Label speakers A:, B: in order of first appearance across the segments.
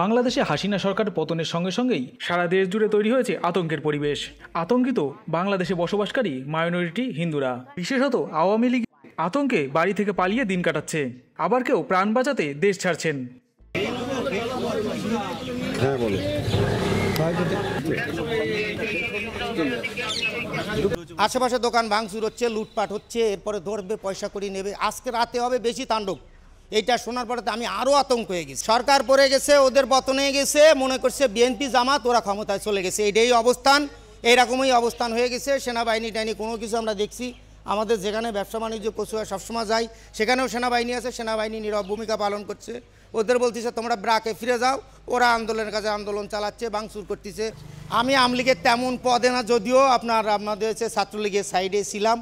A: বাংলাদেশে হাসিনা সরকার পতনের সঙ্গে সঙ্গেই সারা দেশ জুড়ে তৈরি হয়েছে আতঙ্কের পরিবেশ আতঙ্কিত বাংলাদেশে বসবাসকারী মাইনরিটি হিন্দুরা বিশেষত আওয়ামী লীগ আতঙ্কে বাড়ি থেকে পালিয়ে দিন কাটাচ্ছে আবার কেউ প্রাণ বাঁচাতে দেশ ছাড়ছেন হ্যাঁ,
B: আশেপাশে দোকান ভাঙচুর হচ্ছে লুটপাট হচ্ছে এরপরে ধরবে পয়সা করি নেবে আজকে রাতে হবে বেশি তাণ্ডব এইটা শোনার পরে তো আমি আরও আতঙ্ক হয়ে গেছি সরকার পড়ে গেছে ওদের পতনে গেছে মনে করছে বিএনপি জামাত ওরা ক্ষমতায় চলে গেছে এটাই অবস্থান এইরকমই অবস্থান হয়ে গেছে সেনাবাহিনী টাইনি কোনো কিছু আমরা দেখছি আমাদের যেখানে ব্যবসা বাণিজ্য কচুয়া সবসময় যাই সেখানেও সেনাবাহিনী আছে সেনাবাহিনী নীরব ভূমিকা পালন করছে ওদের বলতেছে তোমরা ব্রাকে ফিরে যাও ওরা আন্দোলনের কাছে আন্দোলন চালাচ্ছে বাংসুর করতেছে আমি আমলিগের তেমন পদে না যদিও আপনার আমাদের হচ্ছে ছাত্রলীগের সাইডে ছিলাম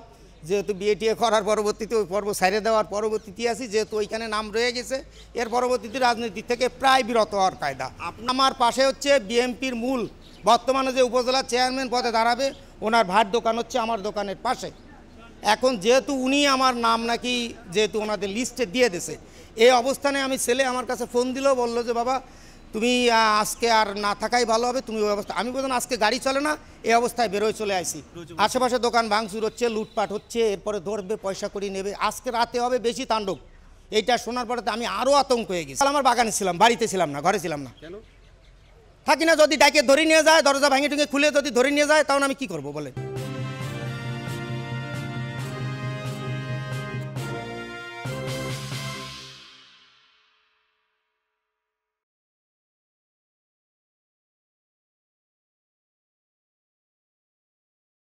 B: যেহেতু বিয়ে টিয়ে করার পরবর্তীতে ওই পর্ব সাইড়ে দেওয়ার পরবর্তীতে আসি যেহেতু ওইখানে নাম রয়ে গেছে এর পরবর্তীতে রাজনীতি থেকে প্রায় বিরত হওয়ার কায়দা আমার পাশে হচ্ছে বিএমপির মূল বর্তমানে যে উপজেলা চেয়ারম্যান পদে দাঁড়াবে ওনার ভাট দোকান হচ্ছে আমার দোকানের পাশে এখন যেহেতু উনি আমার নাম নাকি যেহেতু ওনাদের লিস্টে দিয়ে দিছে এই অবস্থানে আমি ছেলে আমার কাছে ফোন দিল বলল যে বাবা তুমি আজকে আর না থাকাই ভালো হবে তুমি ওই অবস্থা আমি বলতাম আজকে গাড়ি চলে না এই অবস্থায় বেরোয় চলে আসি আশেপাশে দোকান ভাঙচুর হচ্ছে লুটপাট হচ্ছে এরপরে ধরবে পয়সা করি নেবে আজকে রাতে হবে বেশি তাণ্ডব এইটা শোনার পরে আমি আরও আতঙ্ক হয়ে গেছি আমার বাগানে ছিলাম বাড়িতে ছিলাম না ঘরে ছিলাম না থাকি না যদি ডাকে ধরে নিয়ে যায় দরজা ভাঙে ঢুকে খুলে যদি ধরে নিয়ে যায় তখন আমি কি করব বলে